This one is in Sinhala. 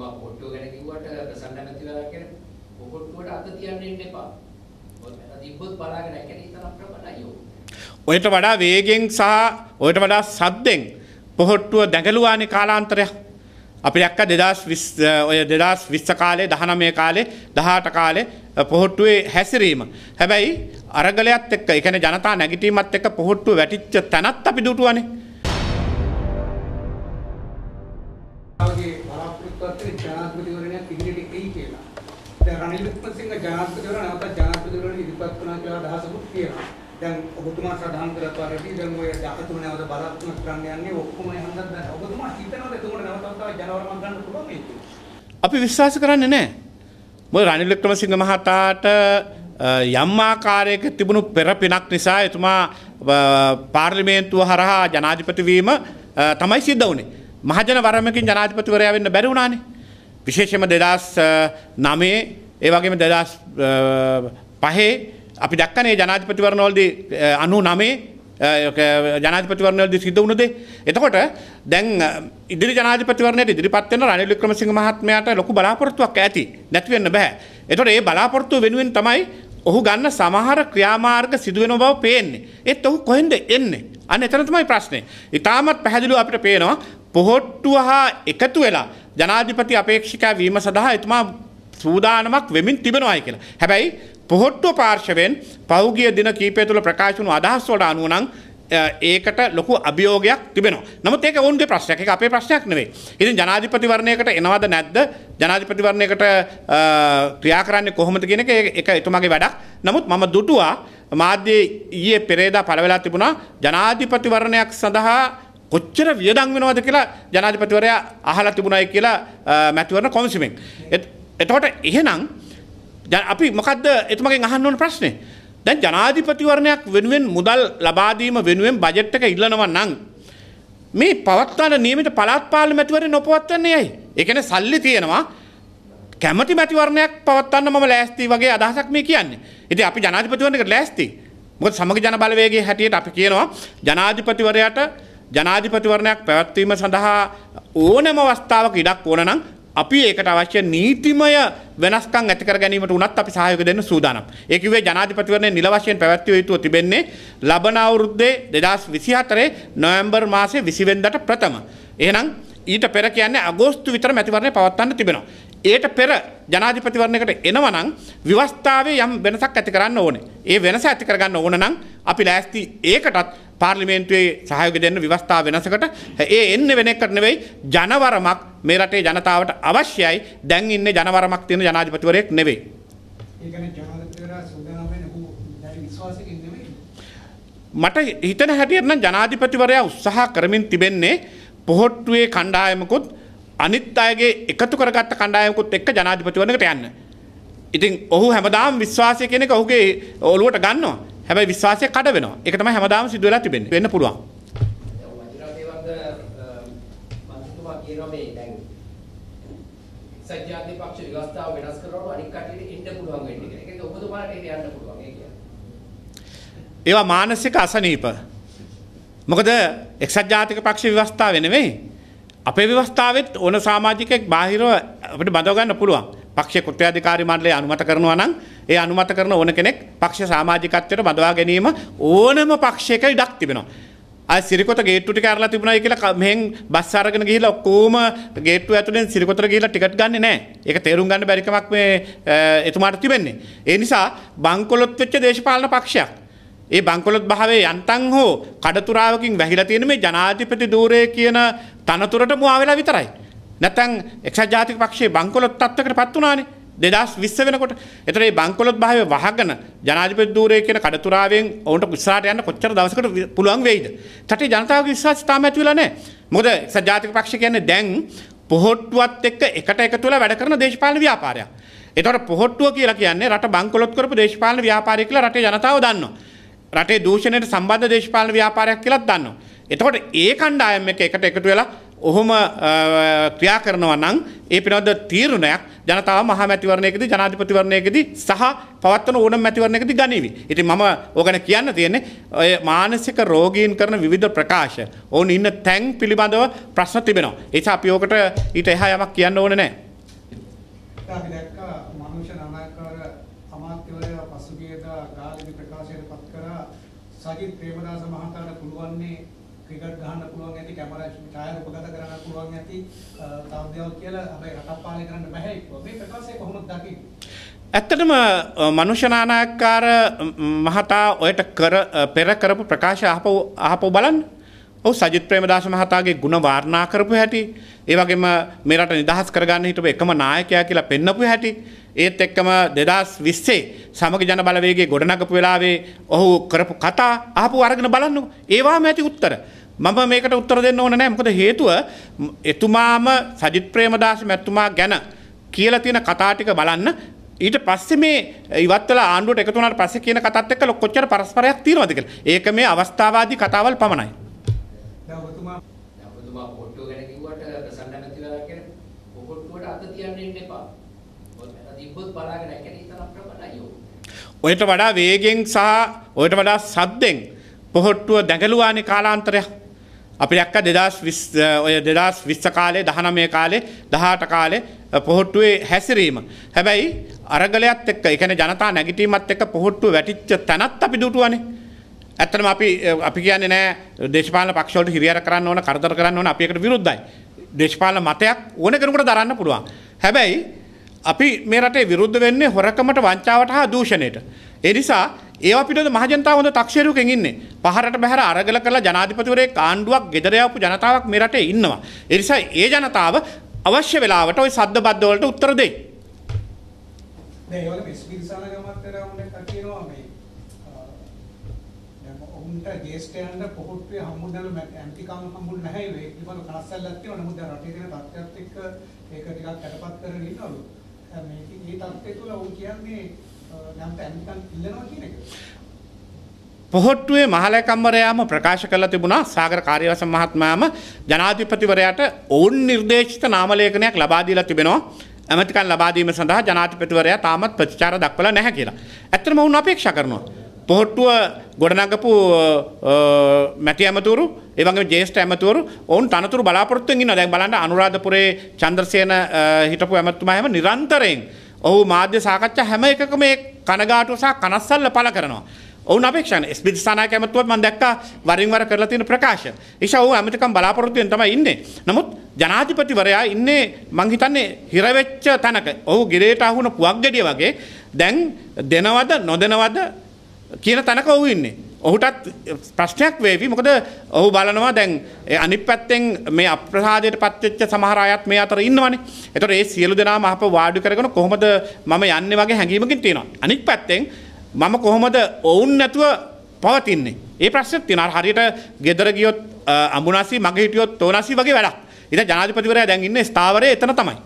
මම ඔට්ටුව ගැන කිව්වට ප්‍රසන්න නැතිලා කියන්නේ ඔට්ටුවට අත තියන්න ඉන්න එපා. ඔතන තිබ්බොත් බලාගෙන නැහැ තරම් ප්‍රබලයි යෝ. ඔයට වඩා වේගෙන් සහ ඔයට වඩා සද්දෙන් පොහොට්ටුව දැඟලුවානේ කාලාන්තරයක්. අපි දැක්ක දෙදස් ඔය දෙදස් විස්ස කාලේ දහනමය කාලේ දහට කාලේ පොහොට්ටුවේ හැසිරීම. හැබැයි අරගලයක්ත් එක්ක එකන ජනතා නැගිටීමත් එක පොහොට්ටුව වැටිච්ච තැනත් අපි දුටුවනේ ක්‍රමයක් ඉදිරියට එයි කියලා. දැන් රනිල් වික්‍රමසිංහ ජනාධිපතිවරයා නැවතත් ජනාධිපතිවරයාට ඉදිරිපත් කරනවා කියලා අදහසකුත් කියනවා. දැන් ඔබතුමා සදාන් කරපු වැඩි දැන් ඔය 13 නැවත බලාත්මක කරන්න යන්නේ ඔක්කොම හන්දක් දැන් ඔබතුමා හිතනවද එතකොට නැවතත් ජනවරමක් ගන්න පුළුවන් මේක? අපි විශ්වාස කරන්නේ නැහැ. මොකද රනිල් වික්‍රමසිංහ මහතාට යම් ආකාරයක තිබුණු පෙර පිනක් නිසා එතුමා පාර්ලිමේන්තුව හරහා ජනාධිපති වීම තමයි සිද්ධ වුණේ. මහජන වරමකින් ජනාධිපතිවරයා වෙන්න බැරි වුණානේ. විශේෂම දෙදස් නමේ ඒ වගේම දෙදස් පහේ අපි දක්කනේ ජනාධිපතිවරණවලදී අනු නමේ ජනාධිපතිවරණවලද සිද්ධ වුණද. එතකොට දැන් ඉදිරි ජනාධිපතිවරණයට ඉදිරිපත්වෙන රනිල් වික්‍රමසිංහ මහත්මයාට ලොකු බලාපොරොත්තුවක් ඇති නැතිවෙන්න බෑ. එතකොට ඒ බලාපොරොත්තුව වෙනුවෙන් තමයි ඔහු ගන්න සමහර ක්‍රියාමාර්ග සිදුවෙන බව පේන්නේ. ඒත් ඔහු කොහෙන්ද එන්නේ? අන්න එතන තමයි ප්‍රශ්නේ. ඊටමත් පැහැදිලිව අපිට පේනවා පොහොට්ටුව හා එකතු වෙලා ජනාධිපති අපේක්ෂිකයා වීම සඳහා එතුමා සූදානමක් වෙමින් තිබෙනවායි කියලා. හැබැයි පොහොට්ටුව පාර්ශවෙන් පෞගිය දින කීපය තුළ ප්‍රකාශ වුණු අදහස් වලට අනුව නම් ඒකට ලොකු අභියෝගයක් තිබෙනවා. නමුත් ඒක ඔවුන්ගේ ප්‍රශ්නයක්. ඒක අපේ ප්‍රශ්නයක් නෙවෙයි. ඉතින් ජනාධිපතිවරණයකට එනවද නැද්ද? ජනාධිපතිවරණයකට ක්‍රියා කරන්නේ කොහොමද කියන එක ඒක එතුමාගේ වැඩක්. නමුත් මම දුටුවා මාධ්‍යයේ ඊයේ පෙරේදා පළවෙලා තිබුණා ජනාධිපතිවරණයක් සඳහා කොච්චර වියදම් වෙනවද කියලා ජනාධිපතිවරයා අහලා තිබුණයි කියලා මැතිවරණ කොන්සිමෙන්. එතකොට එහෙනම් අපි මොකද්ද එතුමගෙන් අහන්න ඕන ප්‍රශ්නේ? දැන් ජනාධිපතිවරණයක් වෙනුවෙන් මුදල් ලබා දීම වෙනුවෙන් බජට් එක ඉල්ලනවා නම් මේ පවත්වන නියමිත පළාත් පාර්ලිමේන්තු මැතිවරණ නොපවත්වන්නේ ඇයි? ඒ කියන්නේ සල්ලි තියෙනවා කැමැති මැතිවරණයක් පවත්වන්න මම ලෑස්ති වගේ අදහසක් මේ කියන්නේ. ඉතින් අපි ජනාධිපතිවරණයකට ලෑස්ති. මොකද සමග ජන බලවේගයේ හැටියට අපි කියනවා ජනාධිපතිවරයාට ජනාධිපතිවරණයක් පැවැත්වීම සඳහා ඕනම අවස්ථාවක ඉඩක් ඕන නම් අපි ඒකට අවශ්‍ය නීතිමය වෙනස්කම් ඇති කර ගැනීමට උනත් අපි සහයෝගය දෙන්න සූදානම්. ඒ කිව්වේ ජනාධිපතිවරණයේ නිල වශයෙන් පැවැත්විය යුතුව තිබෙන්නේ ලබන අවුරුද්දේ 2024 නොවැම්බර් මාසයේ 20 වෙනිදාට ප්‍රථම. එහෙනම් ඊට පෙර කියන්නේ අගෝස්තු විතර මැතිවරණය පවත්වන්න තිබෙනවා. ඒට පෙර ජනාධිපතිවරණයකට එනවා නම් විවස්ථාවේ යම් වෙනසක් ඇති කරන්න ඕනේ. ඒ වෙනස ඇති කරගන්න ඕන නම් අපි ලෑස්ති ඒකටත් පාර්ලිමේන්තුවේ සහයෝග දෙන්න ව්‍යවස්ථා වෙනසකට ඒ එන්න වෙන එකට නෙවෙයි ජනවරමක් මේ රටේ ජනතාවට අවශ්‍යයි. දැන් ඉන්නේ ජනවරමක් තියෙන ජනාධිපතිවරයෙක් නෙවෙයි. ඒ කියන්නේ ජනාධිපතිවරයා සූදානම් වෙන්නේ ඔහු දැන් විශ්වාසකින් නෙවෙයි. මට හිතන හැටියට නම් ජනාධිපතිවරයා උත්සාහ කරමින් තිබෙන්නේ පොහොට්ටුවේ කණ්ඩායමකුත් අනිත් අයගේ එකතු කරගත්ත කණ්ඩායමකුත් එක්ක ජනාධිපතිවරණයකට යන්න. ඉතින් ඔහු හැමදාම විශ්වාසය කෙනෙක් ඔහුගේ ඔළුවට ගන්නවා. හැබැයි විශ්වාසය කඩ වෙනවා. ඒක තමයි හැමදාම සිදු වෙලා තිබෙන්නේ. වෙන්න පුළුවන්. සත්‍යාධි පක්ෂ විවස්ථාව වෙනස් කරනකොට අනික් කටියට එන්න පුළුවන් වෙන්නේ කියලා. ඒක ඔබතුමාලට ඒක යන්න පුළුවන් ඒ කියන්නේ. ඒවා මානසික අසනීප. මොකද එක්සත් ජාතික පක්ෂ විවස්ථාව නෙවෙයි. අපේ විවස්ථාවෙත් ඕන සමාජිකයෙක් බාහිරව අපිට බඳව ගන්න පුළුවන්. පක්ෂ කෘත්‍යාධිකාරි මණ්ඩලය අනුමත කරනවා නම් ඒ අනුමත කරන ඕන කෙනෙක් පක්ෂ සමාජිකත්වයට බඳවා ගැනීම ඕනම පක්ෂයක ඉඩක් තිබෙනවා. අය සිරිකොත ගේට්ටු ටික අරලා තිබුණායි කියලා මෙහෙන් බස් අරගෙන ගිහිල්ලා ඔක්කොම ගේට්ටුව ඇතුලෙන් සිරිකොතට ගිහිල්ලා ටිකට් ගන්නෙ නැහැ. ඒක තේරුම් ගන්න බැරි කමක් මේ එතුමාට තිබෙන්නේ. ඒ නිසා බංකොලොත් වෙච්ච දේශපාලන පක්ෂයක්. ඒ බංකොලොත් භාවයේ යන්තම් හෝ කඩතුරාවකින් වැහිලා තියෙන මේ ජනාධිපති ධූරය කියන තනතුරට මුවා වෙලා විතරයි. නැතන් එක්ෂ ජාතික පක්ෂයේ බංකොලොත් තත්වකට පත් වනානේ දෙදස් විස්ස වෙනකොට එතරේ බංකොලොත් භාව වහගන ජනාධිපති දූරය කියන කඩතුරාවෙන් ඔවුන්ට විස්සාට යන්න කොච්චර දවසකට පුළුවන් වෙයිද. තටි ජනතාවගේ විශ්වාස තාම ඇතිවලා නෑ. මොකද එක්ෂ ජාතික පක්ෂ කියන්නේ දැන් පොහොට්ටුවත් එක්ක එකට එකතු වෙලා වැඩ කරන දේශපාලන ව්‍යාපාරයක්. එතකොට පොහොට්ටුව කියලා කියන්නේ රට බංකොලොත් කරපු දේශපාලන ව්‍යාපාරය කියලා රටේ ජනතාව දන්නවා. රටේ දූෂණයට සම්බන්ධ දේශපාලන ව්‍යාපාරයක් කියලාත් දන්නවා. එතකොට ඒ කණ්ඩායම් එක එකට එකතු වෙලා ඔහොම ක්‍රියා කරනවා නම් ඒ පිනොද්ද තීරණයක් ජනතාව මහ මැතිවරණයකද ජනාධිපතිවරණයකද සහ පවත්වන ඕනම් මැතිවරණයකද ගනිවි. ඉති මම ඕගන කියන්න තියන්නේ ඔය මානසික රෝගීන් කරන විධ ප්‍රකාශ ඕන් ඉන්න තැන් පිළිබඳව ප්‍රශ්න තිබෙනවා. ඒස අපි ඕකට ඊට එහා යමක් කියන්න ඕන නෑ. සජිත් ප්‍රේමදාස මහතාට පුළුවන්නේ ක්‍රිකට් ගහන්න කැමරා ඡාය රූපගත කරන්න පුළුවන් ඇති තව දේවල් කියලා අපේ රටක් පාලනය කරන්න බෑ ඒක. මේ ප්‍රකාශය කොහොමද දකින්නේ? ඇත්තටම මනුෂ්‍යනානාකාර මහතා ඔයට කර පෙර කරපු ප්‍රකාශ අහපව අහපව බලන්න. ඔහු සජිත් ප්‍රේමදාස මහතාගේ ಗುಣ වාර්ණා කරපු හැටි ඒ වගේම මේ රට නිදහස් කරගන්න හිටපු එකම නායකයා කියලා පෙන්නපු හැටි ඒත් එක්කම 2020 සමග ජන බලවේගයේ ගොඩනගපු වෙලාවේ ඔහු කරපු කතා අහපු අරගෙන බලන්නකෝ ඒවාම ඇති උත්තර මම මේකට උත්තර දෙන්න ඕන නෑ මොකද හේතුව එතුමාම සජිත් ප්‍රේමදාස මැතිතුමා ගැන කියලා තියෙන කතා ටික බලන්න ඊට පස්සේ මේ ඉවත් වෙලා ආණ්ඩුවට එකතු වුණාට පස්සේ කියන කතාත් එක්ක කොච්චර පරස්පරයක් තියෙනවද කියලා. ඒක මේ අවස්ථාවාදී කතාවල් පමණයි. දැන් ඔබතුමා දැන් ඔබතුමා පොට්ටුව ගැන කිව්වට ප්‍රසන්න නැතිලා කියන පොට්ටුවට අත තියන්න ඉන්න එපා. ඔතන තිබ්බොත් බලාගෙන ඉන්න ඉතන ප්‍රබලයි ඕක. ඔයට වඩා වේගෙන් සහ ඔයට වඩා සද්දෙන් පොහොට්ටුව දැඟලුවානේ කාලාන්තරයක්. අපි දැක්ක දෙදස් ඔය දෙදස් විස්ස කාලේ දහනමය කාලේ දහට කාලේ පොහොට්ටුවේ හැසිරීම. හැබැයි අරගලයක්ත් එක්ක එකන ජනතා නැගිටීමත් එක පොහොට්ටු වැටිච්ච තැනත් අපි දුටුවනේ. ඇත්තනම අපි අපි කියන්නේ නෑ දේශපාල පක්ෂවලට හිරියර කරන්න ඕන කරදර කරන්න ඕන අපිකට විරුද්ධයි. දේශපාල මතයක් ඕන කෙනෙකුට දරන්න පුළුවන්. හැබැයි අපි මේ රටේ විරුද්ධ වෙන්නේ හොරකමට වංචාවට හා දූෂණයට. ඒ නිසා ඒවා පිටත මහජනතාව හොඳ තක්ෂේරුවකින් ඉන්නේ. පහරට බහැර අරගල කරලා ජනාධිපතිවරයෙක් ආණ්ඩුවක් ගෙදර යවපු ජනතාවක් මේ රටේ ඉන්නවා. ඒ නිසා ඒ ජනතාව අවශ්‍ය වෙලාවට ওই සද්ද බද්ද වලට උත්තර දෙයි. දැන් ඒ වගේ පිස්පිරිසාල ගමක් කරා උන්ට කියනවා මේ උන්ට ජේෂ්ඨයන්ට පොහොට්ටුවේ හම්බුනලු ඇම්තිකම් හම්බුනේ නැහැ ඒ පිළිබඳව කනස්සල්ලක් තියෙනවා නමුත් දැන් රටේ තියෙන තත්ත්වයක් එක්ක ඒක ටිකක් යටපත් කරගෙන ඉන්නවලු මේකේ මේ தත්ත්වය තුළ ඔව් කියන්නේ නම් පැන් නිකන් ඉල්ලනවා කියන එක. පොහොට්ටුවේ මහලකම්මරයාම ප්‍රකාශ කළ තිබුණා සාගර කාර්යවස මහත්මයාම ජනාධිපතිවරයාට ඔවුන් නිර්දේශිත නාමලේඛනයක් ලබා දීලා තිබෙනවා. ඇමතිකම් ලබා දීම සඳහා ජනාධිපතිවරයා තාමත් ප්‍රතිචාර දක්වලා නැහැ කියලා. ඇත්තටම වුණ අපේක්ෂා කරනවා. පොහොට්ටුව ගොඩනගපු මැති ඇමතුරු ඒවගේ ජේෂ්ට ඇමතුවරු ඔවුන් තනතුරු බලාපොරත්තුව ඉන්න දැන් බලන්න අනුරාධපුරේ චන්ද්‍රසයන හිටපු ඇමතුමාහම නිරන්තරයෙන් ඔහු මාධ්‍ය සාකච්ඡා හැම එකක මේ කනගාටුව සහ කනස්සල්ල පල කරනවා. ඔවුන් අපේක්ෂණ ස්පිදි සනාක ඇමතුවත් මන් දැක්ක වරින් වර කරලා තියෙන ප්‍රකාශ. ඒෂා ඔහු ඇමතිකම් බලාපොරොත්තුෙන් තමයි ඉන්නේ. නමුත් ජනාධිපතිවරයා ඉන්නේ මං හිතන්නේ හිරවෙච්ච තැනක. ඔහු ගිරේට අහුන පුවක් gediy වගේ දැන් දෙනවද නොදෙනවද කියන තැනක ඔහු ඉන්නේ. ඔහුටත් ප්‍රශ්නයක් වේවි. මොකද ඔහු බලනවා දැන් අනිත් පැත්තෙන් මේ අප්‍රසාදයට පත්වෙච්ච සමහර අයත් මේ අතර ඉන්නවනේ. ඒතකොට ඒ සියලු දෙනාම අප වාඩි කරගෙන කොහොමද මම යන්නේ වගේ හැඟීමකින් තියෙනවා. අනිත් පැත්තෙන් මම කොහොමද ඔවුන් නැතුව පවතින්නේ? ඒ ප්‍රශ්නේ තියෙනවා. හරියට gedara ගියොත් අඹුනාසි මගේ හිටියොත් තෝනාසි වගේ වැඩක්. ඉතින් ජනාධිපතිවරයා දැන් ඉන්නේ ස්ථාවරයේ එතන තමයි.